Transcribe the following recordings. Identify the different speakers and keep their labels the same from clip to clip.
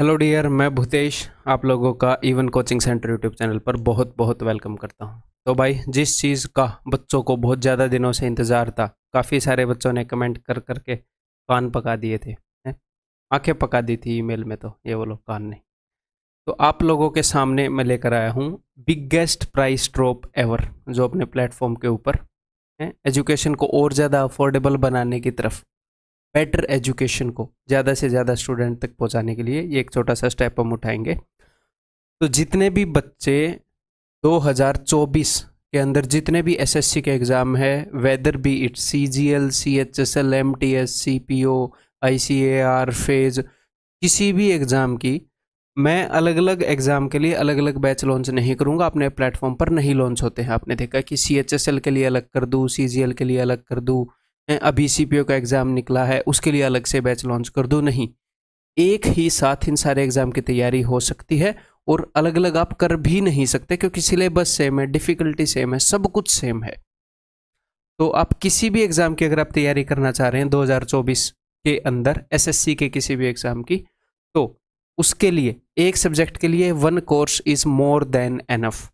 Speaker 1: hello dear मैं भूतेश आप लोगों का even coaching centre YouTube channel पर बहुत बहुत वेलकम करता हूं तो भाई जिस चीज़ का बच्चों को बहुत ज़्यादा दिनों से इंतज़ार था काफ़ी सारे बच्चों ने कमेंट कर कर के कान पका दिए थे आंखें पका दी थी ईमेल में तो ये बोलो कान ने तो आप लोगों के सामने मैं लेकर आया हूँ बिगेस्ट प्राइस ड्रॉप एवर जो अपने प्लेटफॉर्म के ऊपर एजुकेशन को और ज़्यादा अफोर्डेबल बनाने की तरफ बेटर एजुकेशन को ज़्यादा से ज़्यादा स्टूडेंट तक पहुँचाने के लिए ये एक छोटा सा स्टेप हम उठाएंगे तो जितने भी बच्चे 2024 के अंदर जितने भी एसएससी के एग्ज़ाम है whether be it C G L C H S L M T S C P O I C A R phase किसी भी एग्ज़ाम की मैं अलग अलग एग्ज़ाम के लिए अलग अलग बैच लॉन्च नहीं करूँगा अपने प्लेटफॉर्म पर नहीं लॉन्च होते हैं आपने देखा कि सी एच एस एल के लिए अलग कर दूँ सी जी एल के लिए अलग कर दूँ अभी सी का एग्ज़ाम निकला है उसके लिए अलग से बैच लॉन्च कर दो नहीं एक ही साथ इन सारे एग्ज़ाम की तैयारी हो सकती है और अलग अलग आप कर भी नहीं सकते क्योंकि सिलेबस सेम है डिफ़िकल्टी सेम है सब कुछ सेम है तो आप किसी भी एग्ज़ाम की अगर आप तैयारी करना चाह रहे हैं 2024 के अंदर एसएससी के किसी भी एग्ज़ाम की तो उसके लिए एक सब्जेक्ट के लिए one course is more than enough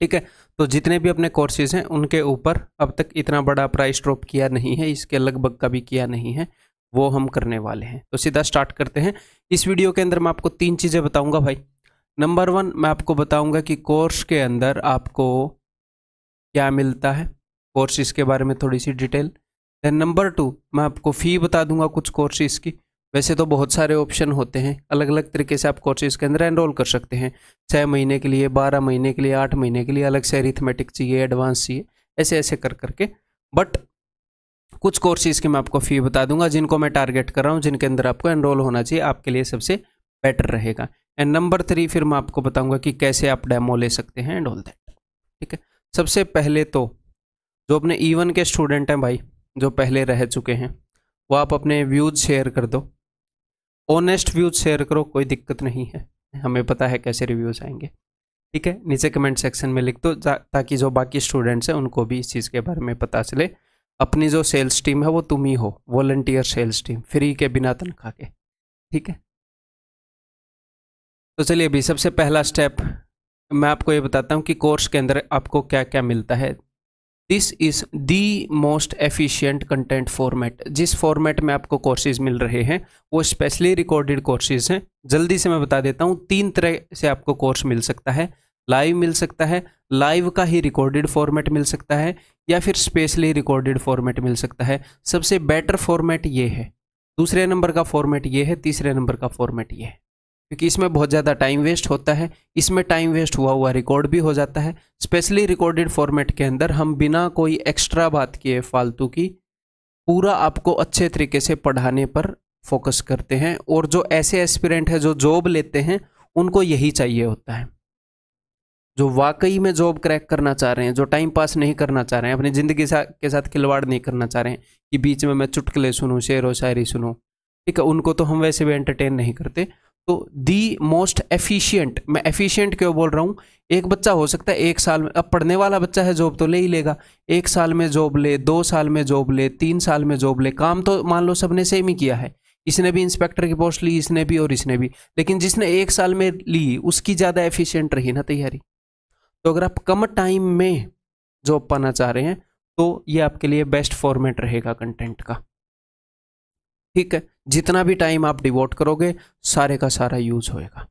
Speaker 1: ठीक है तो जितने भी अपने कोर्सेज हैं उनके ऊपर अब तक इतना बड़ा प्राइस ड्रॉप किया नहीं है इसके लगभग कभी किया नहीं है वो हम करने वाले हैं तो सीधा स्टार्ट करते हैं इस वीडियो के अंदर मैं आपको तीन चीज़ें बताऊंगा भाई नंबर वन मैं आपको बताऊंगा कि कोर्स के अंदर आपको क्या मिलता है कोर्सेज के बारे में थोड़ी सी डिटेल देन नंबर टू मैं आपको फ़ी बता दूंगा कुछ कोर्सेज की वैसे तो बहुत सारे ऑप्शन होते हैं अलग अलग तरीके से आप कोर्सेज के अंदर एनरोल कर सकते हैं छः महीने के लिए बारह महीने के लिए आठ महीने के लिए अलग से अरिथमेटिक चाहिए एडवांस चाहिए ऐसे ऐसे कर करके बट कुछ कोर्सेज़ की मैं आपको फ़ी बता दूंगा जिनको मैं टारगेट कर रहा हूँ जिनके अंदर आपको एनरोल होना चाहिए आपके लिए सबसे बेटर रहेगा एंड नंबर थ्री फिर मैं आपको बताऊँगा कि कैसे आप डेमो ले सकते हैं एंड ऑल दैट ठीक है सबसे पहले तो जो अपने ई e के स्टूडेंट हैं भाई जो पहले रह चुके हैं वो आप अपने व्यूज़ शेयर कर दो ऑनेस्ट व्यूज शेयर करो कोई दिक्कत नहीं है हमें पता है कैसे रिव्यूज़ आएंगे ठीक है नीचे कमेंट सेक्शन में लिख दो ताकि जो बाकी स्टूडेंट्स हैं उनको भी इस चीज़ के बारे में पता चले अपनी जो सेल्स टीम है वो तुम ही हो वॉल्टियर सेल्स टीम फ्री के बिना तनख्वाह के ठीक है तो चलिए अभी सबसे पहला स्टेप मैं आपको ये बताता हूँ कि कोर्स के अंदर आपको क्या क्या मिलता है this is the most efficient content format जिस फॉर्मेट में आपको कोर्सेज मिल रहे हैं वो स्पेशली रिकॉर्डेड कोर्सेज हैं जल्दी से मैं बता देता हूँ तीन तरह से आपको कोर्स मिल सकता है लाइव मिल सकता है लाइव का ही रिकॉर्डेड फॉर्मेट मिल सकता है या फिर स्पेशली रिकॉर्डेड फॉर्मेट मिल सकता है सबसे बेटर फॉर्मेट ये है दूसरे नंबर का फॉर्मेट ये है तीसरे नंबर का फॉर्मेट ये है क्योंकि इसमें बहुत ज़्यादा टाइम वेस्ट होता है इसमें टाइम वेस्ट हुआ हुआ रिकॉर्ड भी हो जाता है स्पेशली रिकॉर्डेड फॉर्मेट के अंदर हम बिना कोई एक्स्ट्रा बात किए फालतू की पूरा आपको अच्छे तरीके से पढ़ाने पर फोकस करते हैं और जो ऐसे एस्पिरेंट हैं जो जॉब लेते हैं उनको यही चाहिए होता है जो वाकई में जॉब क्रैक करना चाह रहे हैं जो टाइम पास नहीं करना चाह रहे हैं अपनी ज़िंदगी सा, के साथ खिलवाड़ नहीं करना चाह रहे हैं कि बीच में मैं चुटकले सुनूँ शेर व शायरी सुनूँ ठीक है उनको तो हम वैसे भी एंटरटेन नहीं करते तो दी मोस्ट एफिशिएंट मैं एफिशिएंट क्यों बोल रहा हूँ एक बच्चा हो सकता है एक साल में अब पढ़ने वाला बच्चा है जॉब तो ले ही लेगा एक साल में जॉब ले दो साल में जॉब ले तीन साल में जॉब ले काम तो मान लो सबने सेम ही किया है इसने भी इंस्पेक्टर की पोस्ट ली इसने भी और इसने भी लेकिन जिसने एक साल में ली उसकी ज़्यादा एफिशियंट रही ना तैयारी तो अगर आप कम टाइम में जॉब पाना चाह रहे हैं तो ये आपके लिए बेस्ट फॉर्मेट रहेगा कंटेंट का ठीक है जितना भी टाइम आप डिवोट करोगे सारे का सारा यूज होएगा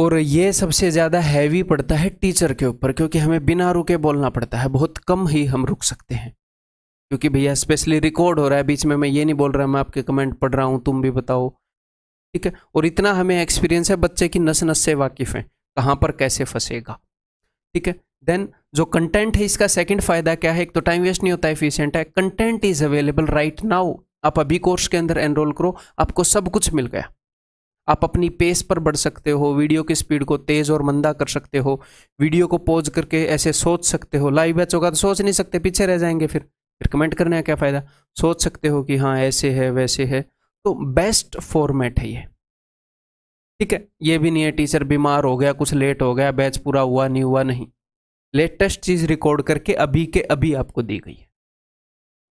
Speaker 1: और ये सबसे ज़्यादा हैवी पड़ता है टीचर के ऊपर क्योंकि हमें बिना रुके बोलना पड़ता है बहुत कम ही हम रुक सकते हैं क्योंकि भैया स्पेशली रिकॉर्ड हो रहा है बीच में मैं ये नहीं बोल रहा मैं आपके कमेंट पढ़ रहा हूँ तुम भी बताओ ठीक है और इतना हमें एक्सपीरियंस है बच्चे की नस नस से वाकिफ़ हैं कहाँ पर कैसे फंसेगा ठीक है देन जो कंटेंट है इसका सेकंड फायदा क्या है एक तो टाइम वेस्ट नहीं होता है एफिशिएंट है content is available right now आप अभी कोर्स के अंदर एनरोल करो आपको सब कुछ मिल गया आप अपनी पेस पर बढ़ सकते हो वीडियो की स्पीड को तेज़ और मंदा कर सकते हो वीडियो को पॉज करके ऐसे सोच सकते हो लाइव बैच होगा तो सोच नहीं सकते पीछे रह जाएंगे फिर फिर कमेंट करने का क्या फ़ायदा सोच सकते हो कि हाँ ऐसे है वैसे है तो बेस्ट फॉर्मेट है ये ठीक है ये भी नहीं है टीचर बीमार हो गया कुछ लेट हो गया बैच पूरा हुआ नहीं हुआ नहीं लेटेस्ट चीज़ रिकॉर्ड करके अभी के अभी आपको दी गई है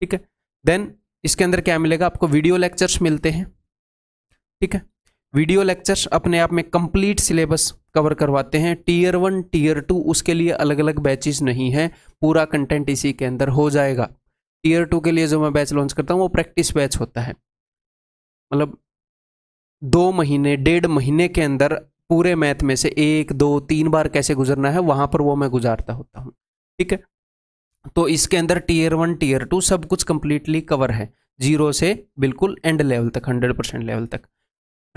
Speaker 1: ठीक है देन इसके अंदर क्या मिलेगा आपको वीडियो लेक्चर्स मिलते हैं ठीक है वीडियो लेक्चर्स अपने आप में कंप्लीट सिलेबस कवर करवाते हैं टीयर वन टीयर टू उसके लिए अलग अलग बैचेज नहीं है पूरा कंटेंट इसी के अंदर हो जाएगा टीयर टू के लिए जो मैं बैच लॉन्च करता हूँ वो प्रैक्टिस बैच होता है मतलब दो महीने डेढ़ महीने के अंदर पूरे मैथ में से एक दो तीन बार कैसे गुजरना है वहां पर वो मैं गुजारता होता हूँ ठीक है तो इसके अंदर टीयर वन टीयर टू सब कुछ कंप्लीटली कवर है जीरो से बिल्कुल एंड लेवल तक हंड्रेड परसेंट लेवल तक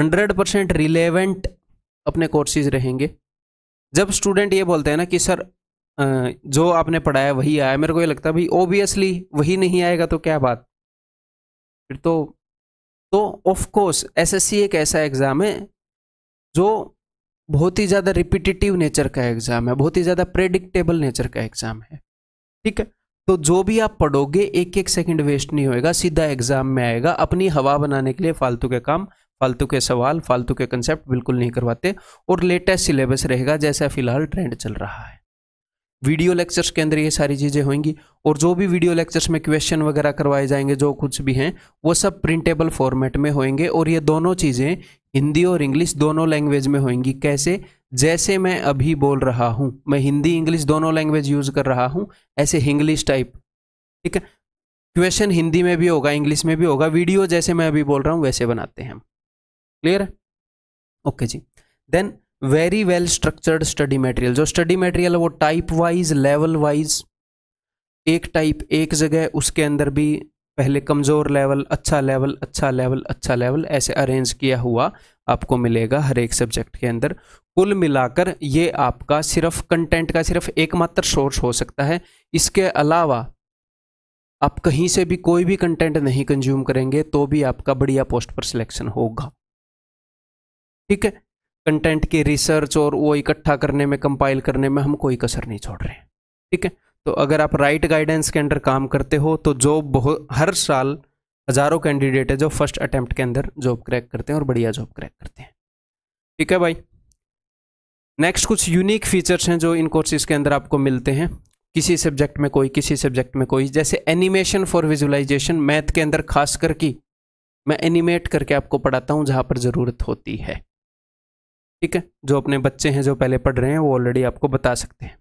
Speaker 1: हंड्रेड परसेंट रिलेवेंट अपने कोर्सेज रहेंगे जब स्टूडेंट ये बोलते हैं ना कि सर जो आपने पढ़ाया वही आया मेरे को ये लगता है भाई ओबियसली वही नहीं आएगा तो क्या बात फिर तो तो ऑफ कोर्स एसएससी एक ऐसा एग्ज़ाम है जो बहुत ही ज़्यादा रिपीटेटिव नेचर का एग्ज़ाम है बहुत ही ज़्यादा प्रेडिक्टेबल नेचर का एग्ज़ाम है ठीक है तो जो भी आप पढ़ोगे एक एक सेकंड वेस्ट नहीं होएगा सीधा एग्ज़ाम में आएगा अपनी हवा बनाने के लिए फालतू के काम फालतू के सवाल फालतू के कंसेप्ट बिल्कुल नहीं करवाते और लेटेस्ट सिलेबस रहेगा जैसा फिलहाल ट्रेंड चल रहा है वीडियो लेक्चर्स के अंदर ये सारी चीज़ें होंगी और जो भी वीडियो लेक्चर्स में क्वेश्चन वगैरह करवाए जाएंगे जो कुछ भी हैं वो सब प्रिंटेबल फॉर्मेट में होंगे और ये दोनों चीज़ें हिंदी और इंग्लिश दोनों लैंग्वेज में होंगी कैसे जैसे मैं अभी बोल रहा हूँ मैं हिंदी इंग्लिश दोनों लैंग्वेज यूज़ कर रहा हूँ ऐसे हिंग्लिश टाइप ठीक है क्वेश्चन हिंदी में भी होगा इंग्लिश में भी होगा वीडियो जैसे मैं अभी बोल रहा हूँ वैसे बनाते हैं हम क्लियर ओके जी then very well structured study material जो स्टडी मटेरियल है वो टाइप वाइज लेवल वाइज एक टाइप एक जगह उसके अंदर भी पहले कमज़ोर लेवल अच्छा लेवल अच्छा लेवल अच्छा लेवल ऐसे अरेंज किया हुआ आपको मिलेगा हर एक सब्जेक्ट के अंदर कुल मिलाकर ये आपका सिर्फ कंटेंट का सिर्फ एकमात्र सोर्स हो सकता है इसके अलावा आप कहीं से भी कोई भी कंटेंट नहीं कंज्यूम करेंगे तो भी आपका बढ़िया पोस्ट पर सिलेक्शन होगा ठीक है कंटेंट की रिसर्च और वो इकट्ठा करने में कंपाइल करने में हम कोई कसर नहीं छोड़ रहे हैं ठीक है तो अगर आप राइट गाइडेंस के अंडर काम करते हो तो जॉब बहुत हर साल हज़ारों कैंडिडेट है जो फर्स्ट अटैम्प्ट के अंदर जॉब क्रैक करते हैं और बढ़िया जॉब क्रैक करते हैं ठीक है भाई नेक्स्ट कुछ यूनिक फीचर्स हैं जो इन कोर्सेज़ के अंदर आपको मिलते हैं किसी सब्जेक्ट में कोई किसी सब्जेक्ट में कोई जैसे एनिमेशन फॉर विजुअलाइजेशन मैथ के अंदर खास करके मैं एनिमेट करके आपको पढ़ाता हूँ जहाँ पर ज़रूरत होती है ठीक है जो अपने बच्चे हैं जो पहले पढ़ रहे हैं वो ऑलरेडी आपको बता सकते हैं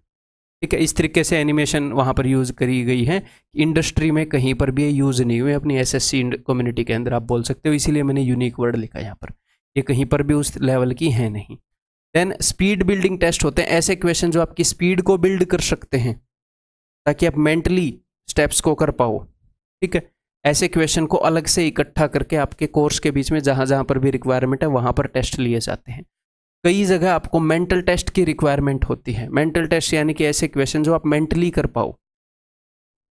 Speaker 1: ठीक है इस तरीके से एनिमेशन वहाँ पर यूज़ करी गई है इंडस्ट्री में कहीं पर भी ये यूज़ नहीं हुए अपनी एसएससी कम्युनिटी के अंदर आप बोल सकते हो इसीलिए मैंने यूनिक वर्ड लिखा यहाँ पर ये कहीं पर भी उस लेवल की है नहीं देन स्पीड बिल्डिंग टेस्ट होते हैं ऐसे क्वेश्चन जो आपकी स्पीड को बिल्ड कर सकते हैं ताकि आप मेंटली स्टेप्स को कर पाओ ठीक है ऐसे क्वेश्चन को अलग से इकट्ठा करके आपके कोर्स के बीच में जहाँ जहाँ पर भी रिक्वायरमेंट है वहाँ पर टेस्ट लिए जाते हैं कई जगह आपको मेंटल टेस्ट की रिक्वायरमेंट होती है मेंटल टेस्ट यानी कि ऐसे क्वेश्चन जो आप मेंटली कर पाओ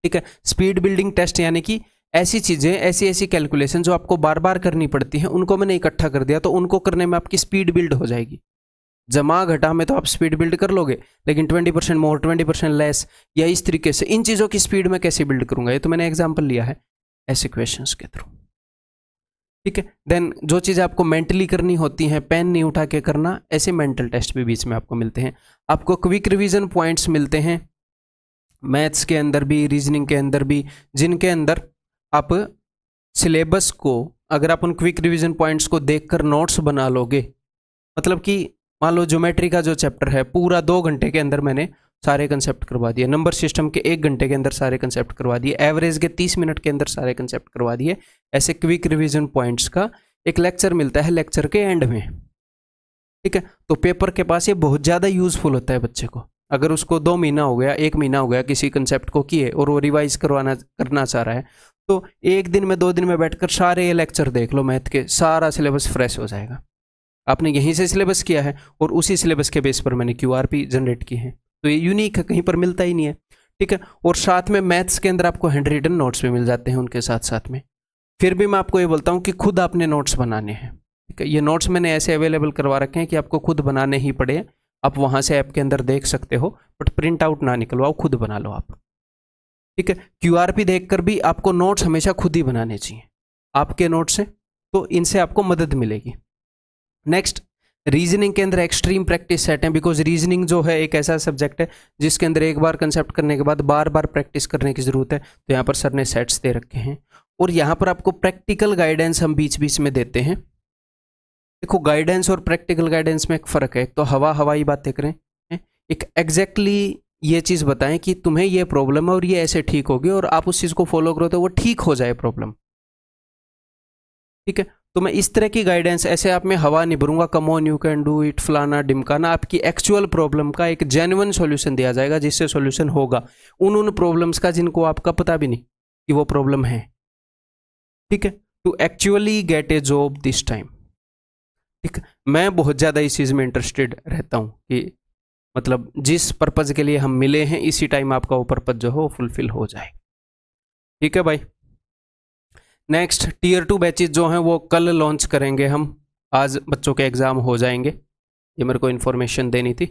Speaker 1: ठीक है स्पीड बिल्डिंग टेस्ट यानी कि ऐसी चीज़ें ऐसी ऐसी कैलकुलेशन जो आपको बार बार करनी पड़ती हैं उनको मैंने इकट्ठा कर दिया तो उनको करने में आपकी स्पीड बिल्ड हो जाएगी जमा घटा में तो आप स्पीड बिल्ड कर लोगे लेकिन 20 percent more twenty percent less या इस तरीके से इन चीज़ों की स्पीड में कैसे बिल्ड करूंगा ये तो मैंने एग्जाम्पल लिया है ऐसे क्वेश्चंस के थ्रू ठीक है देन जो चीज़ आपको मेंटली करनी होती है पेन नहीं उठा के करना ऐसे मेंटल टेस्ट भी बीच में आपको मिलते हैं आपको क्विक रिवीजन पॉइंट्स मिलते हैं मैथ्स के अंदर भी रीजनिंग के अंदर भी जिनके अंदर आप सिलेबस को अगर आप उन क्विक रिवीजन पॉइंट्स को देखकर नोट्स बना लोगे मतलब कि मान लो ज्योमेट्री का जो चैप्टर है पूरा दो घंटे के अंदर मैंने सारे कंसेप्ट करवा दिए नंबर सिस्टम के एक घंटे के अंदर सारे कंसेप्ट करवा दिए एवरेज के तीस मिनट के अंदर सारे कंसेप्ट करवा दिए ऐसे क्विक रिविजन पॉइंट्स का एक लेक्चर मिलता है लेक्चर के एंड में ठीक है तो पेपर के पास ये बहुत ज़्यादा यूज़फुल होता है बच्चे को अगर उसको दो महीना हो गया एक महीना हो गया किसी कंसेप्ट को किए और वो रिवाइज करवाना करना चाह रहा है तो एक दिन में दो दिन में बैठकर सारे ये लेक्चर देख लो मैथ के सारा सिलेबस फ्रेश हो जाएगा आपने यहीं से सिलेबस किया है और उसी सिलेबस के बेस पर मैंने क्यू जनरेट की है तो ये यूनिक है कहीं पर मिलता ही नहीं है ठीक है और साथ में मैथ्स के अंदर आपको हैंड रिटन नोट्स भी मिल जाते हैं उनके साथ साथ में फिर भी मैं आपको ये बोलता हूँ कि खुद आपने नोट्स बनाने हैं ठीक है ये नोट्स मैंने ऐसे अवेलेबल करवा रखे हैं कि आपको खुद बनाने ही पड़े आप वहाँ से ऐप के अंदर देख सकते हो बट प्रिंट आउट ना निकलवाओ खुद बना लो आप ठीक है क्यू आर पी देख कर भी आपको नोट्स हमेशा खुद ही बनाने चाहिए आपके नोट्स हैं तो इनसे आपको मदद मिलेगी नेक्स्ट रीजनिंग के अंदर एक्सट्रीम प्रैक्टिस सेट है बिकॉज रीजनिंग जो है एक ऐसा सब्जेक्ट है जिसके अंदर एक बार कंसेप्ट करने के बाद बार बार प्रैक्टिस करने की ज़रूरत है तो यहाँ पर सर ने सेट्स दे रखे हैं और यहाँ पर आपको प्रैक्टिकल गाइडेंस हम बीच बीच में देते हैं देखो गाइडेंस और प्रैक्टिकल गाइडेंस में एक फ़र्क है तो हवा हवाई बातें करें एक एग्जैक्टली ये चीज़ बताएं कि तुम्हें ये प्रॉब्लम है और ये ऐसे ठीक होगी और आप उस चीज़ को फॉलो करो तो वो ठीक हो जाए प्रॉब्लम ठीक है तो मैं इस तरह की गाइडेंस ऐसे आप में हवा नहीं भरूंगा on you can do it फलाना डिमकाना आपकी एक्चुअल प्रॉब्लम का एक जेनुअन सॉल्यूशन दिया जाएगा जिससे सॉल्यूशन होगा उन उन प्रॉब्लम्स का जिनको आपका पता भी नहीं कि वो प्रॉब्लम है ठीक है to actually get a job this time ठीक मैं बहुत ज़्यादा इस चीज़ में इंटरेस्टेड रहता हूँ कि मतलब जिस पर्पज़ के लिए हम मिले हैं इसी टाइम आपका वो पर्पज़ जो है वो फुलफिल हो जाए ठीक है भाई नेक्स्ट टीयर टू बैचेज जो हैं वो कल लॉन्च करेंगे हम आज बच्चों के एग्ज़ाम हो जाएंगे ये मेरे को इन्फॉर्मेशन देनी थी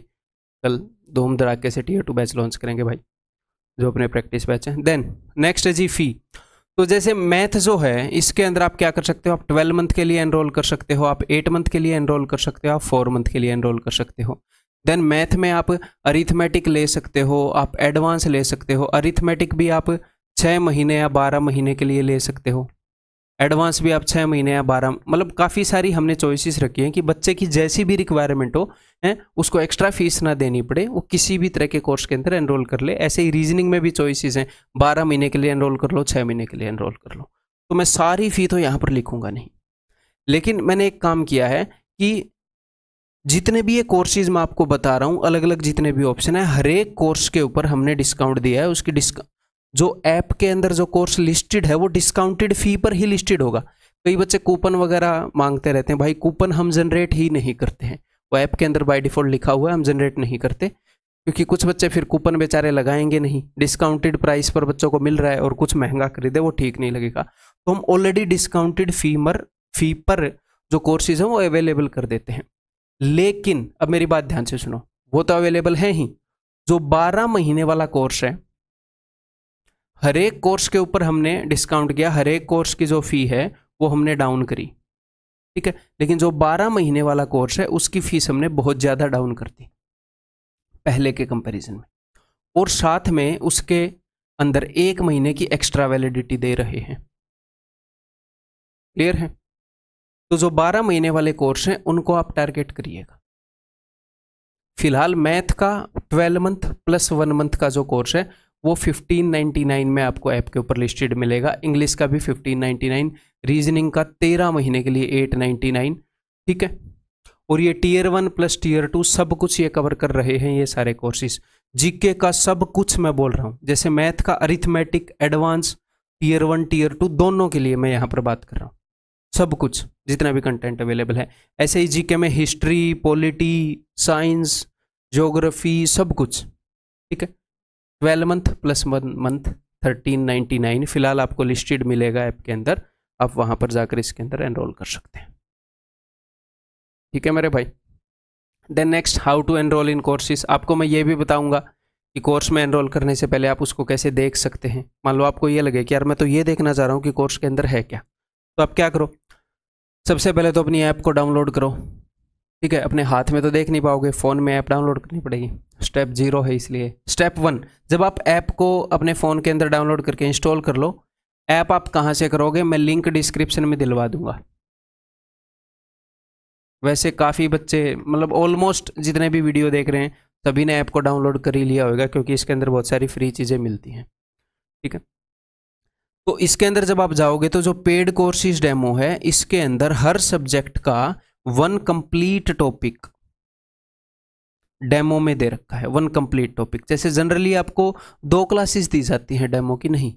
Speaker 1: कल धूम धड़ाके से टीयर टू बैच लॉन्च करेंगे भाई जो अपने प्रैक्टिस बैच हैं देन नेक्स्ट है जी फ़ी तो जैसे मैथ जो है इसके अंदर आप क्या कर सकते हो आप ट्वेल्व मंथ के लिए एनरोल कर सकते हो आप एट मंथ के लिए एनरोल कर सकते हो आप फोर मंथ के लिए एनरोल कर सकते हो देन मैथ में आप अरिथमेटिक ले सकते हो आप एडवांस ले सकते हो अरिथमेटिक भी आप छः महीने या बारह महीने के लिए ले सकते हो एडवांस भी आप छः महीने या बारह मतलब काफ़ी सारी हमने चॉइसेस रखी हैं कि बच्चे की जैसी भी रिक्वायरमेंट हो है उसको एक्स्ट्रा फीस ना देनी पड़े वो किसी भी तरह के कोर्स के अंदर एनरोल कर ले ऐसे ही रीजनिंग में भी चॉइसेस हैं बारह महीने के लिए एनरोल कर लो छः महीने के लिए एनरोल कर लो तो मैं सारी फ़ी तो यहाँ पर लिखूंगा नहीं लेकिन मैंने एक काम किया है कि जितने भी ये कोर्सेज मैं आपको बता रहा हूँ अलग अलग जितने भी ऑप्शन है हर एक कोर्स के ऊपर हमने डिस्काउंट दिया है उसकी डिस्का जो ऐप के अंदर जो कोर्स लिस्टेड है वो डिस्काउंटेड फ़ी पर ही लिस्टेड होगा कई बच्चे कूपन वगैरह मांगते रहते हैं भाई कूपन हम जनरेट ही नहीं करते हैं वो ऐप के अंदर बाय डिफ़ॉल्ट लिखा हुआ है हम जनरेट नहीं करते क्योंकि कुछ बच्चे फिर कूपन बेचारे लगाएंगे नहीं डिस्काउंटेड प्राइस पर बच्चों को मिल रहा है और कुछ महंगा खरीदे वो ठीक नहीं लगेगा तो हम ऑलरेडी डिस्काउंटेड फी मर फी पर जो कोर्सेज हैं वो अवेलेबल कर देते हैं लेकिन अब मेरी बात ध्यान से सुनो वो तो अवेलेबल है ही जो 12 महीने वाला कोर्स है हर एक कोर्स के ऊपर हमने डिस्काउंट किया हर एक कोर्स की जो फ़ी है वो हमने डाउन करी ठीक है लेकिन जो बारह महीने वाला कोर्स है उसकी फ़ीस हमने बहुत ज़्यादा डाउन कर दी पहले के कंपैरिजन में और साथ में उसके अंदर एक महीने की एक्स्ट्रा वैलिडिटी दे रहे हैं क्लियर है तो जो बारह महीने वाले कोर्स हैं उनको आप टारगेट करिएगा फिलहाल मैथ का twelve month plus one month का जो कोर्स है वो 1599 में आपको ऐप के ऊपर लिस्टेड मिलेगा इंग्लिश का भी 1599 रीजनिंग का तेरह महीने के लिए 899 ठीक है और ये tier one plus tier two सब कुछ ये कवर कर रहे हैं ये सारे कोर्सेज जीके का सब कुछ मैं बोल रहा हूँ जैसे मैथ का arithmetic advance tier one tier two दोनों के लिए मैं यहाँ पर बात कर रहा हूँ सब कुछ जितना भी कंटेंट अवेलेबल है ऐसे ही जीके में हिस्ट्री पॉलिटी साइंस जोग्राफी सब कुछ ठीक है twelve month plus one month thirteen ninety nine फिलहाल आपको लिस्टेड मिलेगा ऐप के अंदर आप वहाँ पर जाकर इसके अंदर एनरोल कर सकते हैं ठीक है मेरे भाई then next how to enrol in courses आपको मैं ये भी बताऊंगा कि कोर्स में एनरोल करने से पहले आप उसको कैसे देख सकते हैं मान लो आपको ये लगे कि यार मैं तो ये देखना चाह रहा हूँ कि कोर्स के अंदर है क्या तो आप क्या करो सबसे पहले तो अपनी ऐप को डाउनलोड करो ठीक है अपने हाथ में तो देख नहीं पाओगे फ़ोन में ऐप डाउनलोड करनी पड़ेगी स्टेप जीरो है इसलिए स्टेप वन जब आप ऐप को अपने फ़ोन के अंदर डाउनलोड करके इंस्टॉल कर लो ऐप आप कहाँ से करोगे मैं लिंक डिस्क्रिप्शन में दिलवा दूंगा वैसे काफ़ी बच्चे मतलब ऑलमोस्ट जितने भी वीडियो देख रहे हैं सभी ने ऐप को डाउनलोड कर ही लिया होगा क्योंकि इसके अंदर बहुत सारी फ्री चीज़ें मिलती हैं ठीक है तो इसके अंदर जब आप जाओगे तो जो पेड कोर्सेज डेमो है इसके अंदर हर सब्जेक्ट का वन कंप्लीट टॉपिक डेमो में दे रखा है वन कंप्लीट टॉपिक जैसे जनरली आपको दो क्लासेस दी जाती हैं डेमो की नहीं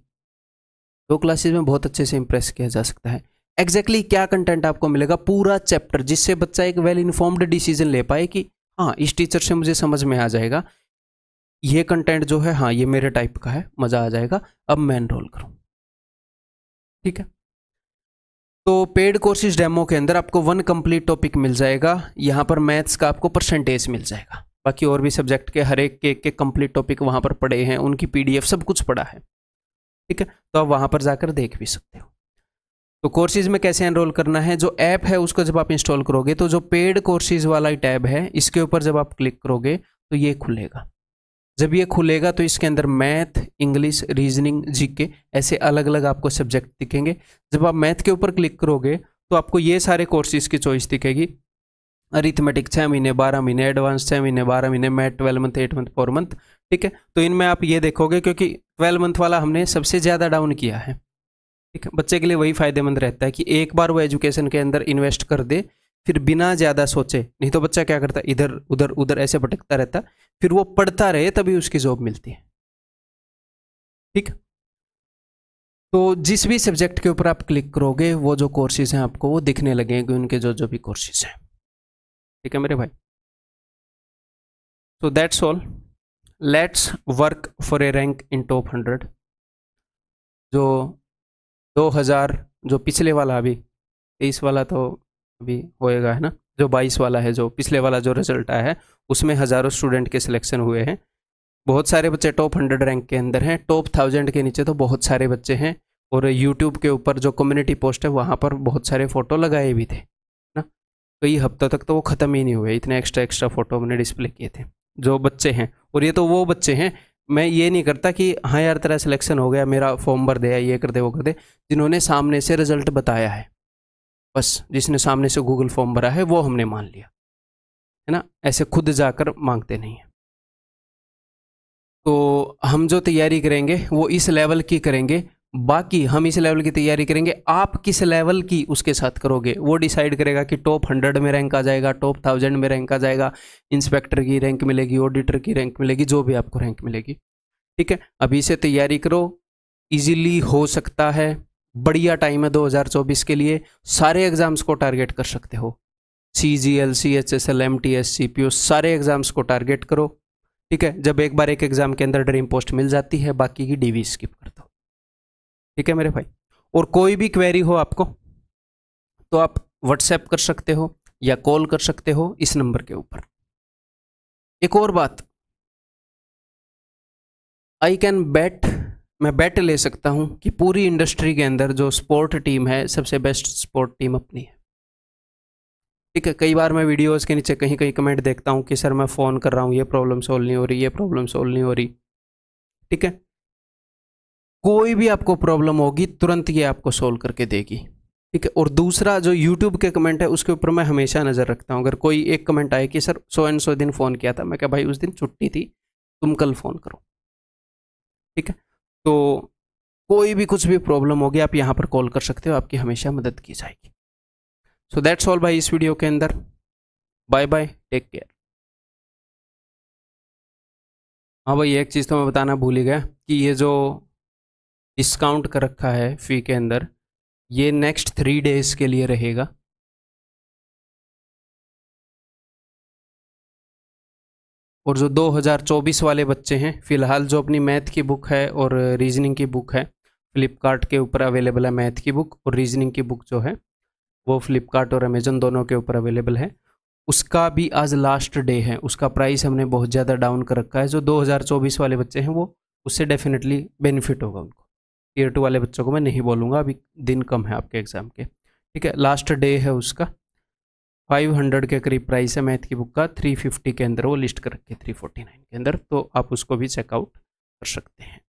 Speaker 1: दो क्लासेस में बहुत अच्छे से इंप्रेस किया जा सकता है एग्जैक्टली exactly क्या कंटेंट आपको मिलेगा पूरा चैप्टर जिससे बच्चा एक वेल इन्फॉर्म्ड डिसीजन ले पाए कि हाँ इस टीचर से मुझे समझ में आ जाएगा ये कंटेंट जो है हाँ ये मेरे टाइप का है मज़ा आ जाएगा अब मैं एनरोल करूँ ठीक है तो पेड कोर्सेज डेमो के अंदर आपको वन कंप्लीट टॉपिक मिल जाएगा यहाँ पर मैथ्स का आपको परसेंटेज मिल जाएगा बाकी और भी सब्जेक्ट के हर एक के एक के कंप्लीट टॉपिक वहाँ पर पड़े हैं उनकी पीडीएफ सब कुछ पड़ा है ठीक है तो आप वहाँ पर जाकर देख भी सकते हो तो कोर्सेज में कैसे एनरोल करना है जो ऐप है उसको जब आप इंस्टॉल करोगे तो जो पेड कोर्सेज वाला टैब है इसके ऊपर जब आप क्लिक करोगे तो ये खुलेगा जब ये खुलेगा तो इसके अंदर मैथ इंग्लिश रीजनिंग जीके ऐसे अलग अलग आपको सब्जेक्ट दिखेंगे जब आप मैथ के ऊपर क्लिक करोगे तो आपको ये सारे कोर्सेज़ की चॉइस दिखेगी अरिथमेटिक छः महीने बारह महीने एडवांस छः महीने बारह महीने math twelve month eight month four month ठीक है तो इनमें आप ये देखोगे क्योंकि ट्वेल्व मंथ वाला हमने सबसे ज़्यादा डाउन किया है ठीक है बच्चे के लिए वही फ़ायदेमंद रहता है कि एक बार वो एजुकेशन के अंदर इन्वेस्ट कर दे फिर बिना ज़्यादा सोचे नहीं तो बच्चा क्या करता इधर उधर उधर ऐसे भटकता रहता फिर वो पढ़ता रहे तभी उसकी जॉब मिलती है ठीक तो जिस भी सब्जेक्ट के ऊपर आप क्लिक करोगे वो जो कोर्सेज हैं आपको वो दिखने लगेंगे उनके जो जो भी कोर्सेज हैं ठीक है मेरे भाई so that's all let's work for a rank in top hundred जो 2000 जो पिछले वाला अभी तेईस वाला तो अभी होएगा है ना जो बाईस वाला है जो पिछले वाला जो रिजल्ट आया है उसमें हज़ारों स्टूडेंट के सिलेक्शन हुए हैं बहुत सारे बच्चे टॉप हंड्रेड रैंक के अंदर हैं टॉप थाउजेंड के नीचे तो बहुत सारे बच्चे हैं और यूट्यूब के ऊपर जो कम्युनिटी पोस्ट है वहाँ पर बहुत सारे फ़ोटो लगाए भी थे ना कई हफ्तों तक तो वो ख़त्म ही नहीं हुए इतने एक्स्ट्रा एक्स्ट्रा फ़ोटो हमने डिस्प्ले किए थे जो बच्चे हैं और ये तो वो बच्चे हैं मैं ये नहीं करता कि हाँ यार तेरा सिलेक्शन हो गया मेरा फॉर्म भर दिया ये कर दे वो कर दे जिन्होंने सामने से रिजल्ट बताया है बस जिसने सामने से गूगल फॉर्म भरा है वो हमने मान लिया है ना ऐसे खुद जाकर मांगते नहीं हैं तो हम जो तैयारी करेंगे वो इस लेवल की करेंगे बाकी हम इस लेवल की तैयारी करेंगे आप किस लेवल की उसके साथ करोगे वो डिसाइड करेगा कि टॉप हंड्रेड में रैंक आ जाएगा टॉप थाउजेंड में रैंक आ जाएगा इंस्पेक्टर की रैंक मिलेगी ऑडिटर की रैंक मिलेगी जो भी आपको रैंक मिलेगी ठीक है अभी से तैयारी करो इजीली हो सकता है बढ़िया टाइम है 2024 के लिए सारे एग्ज़ाम्स को टारगेट कर सकते हो C G L C H S L M T S C P O सारे एग्ज़ाम्स को टारगेट करो ठीक है जब एक बार एक एग्ज़ाम के अंदर ड्रीम पोस्ट मिल जाती है बाकी की डीवी स्किप कर दो ठीक है मेरे भाई और कोई भी क्वेरी हो आपको तो आप व्हाट्सएप कर सकते हो या कॉल कर सकते हो इस नंबर के ऊपर एक और बात आई कैन बेट मैं बैट ले सकता हूँ कि पूरी इंडस्ट्री के अंदर जो स्पोर्ट टीम है सबसे बेस्ट स्पोर्ट टीम अपनी है ठीक है कई बार मैं वीडियोस के नीचे कहीं कहीं कमेंट देखता हूँ कि सर मैं फ़ोन कर रहा हूँ ये प्रॉब्लम सोल्व नहीं हो रही ये प्रॉब्लम सोल्व नहीं हो रही ठीक है कोई भी आपको प्रॉब्लम होगी तुरंत ये आपको सोल्व करके देगी ठीक है और दूसरा जो यूट्यूब के कमेंट है उसके ऊपर मैं हमेशा नज़र रखता हूँ अगर कोई एक कमेंट आए कि सर सो एंड सो दिन फ़ोन किया था मैं क्या भाई उस दिन छुट्टी थी तुम कल फ़ोन करो ठीक है तो कोई भी कुछ भी प्रॉब्लम होगी आप यहाँ पर कॉल कर सकते हो आपकी हमेशा मदद की जाएगी सो दैट्स ऑल भाई इस वीडियो के अंदर बाय बाय टेक केयर हाँ भाई एक चीज़ तो मैं बताना भूल ही गया कि ये जो डिस्काउंट कर रखा है फ़ी के अंदर ये नेक्स्ट थ्री डेज़ के लिए रहेगा और जो 2024 वाले बच्चे हैं फिलहाल जो अपनी मैथ की बुक है और रीजनिंग की बुक है फ्लिपकार्ट के ऊपर अवेलेबल है मैथ की बुक और रीजनिंग की बुक जो है वो फ्लिपकार्ट और अमेजन दोनों के ऊपर अवेलेबल है उसका भी आज लास्ट डे है उसका प्राइस हमने बहुत ज़्यादा डाउन कर रखा है जो 2024 वाले बच्चे हैं वो उससे डेफिनेटली बेनिफिट होगा उनको ईयर टू वाले बच्चों को मैं नहीं बोलूँगा अभी दिन कम है आपके एग्ज़ाम के ठीक है लास्ट डे है उसका फाइव हंड्रेड के करीब प्राइस है मैथ की बुक का थ्री फिफ्टी के अंदर वो लिस्ट कर रखी है नाइन के अंदर तो आप उसको भी चेकआउट कर सकते हैं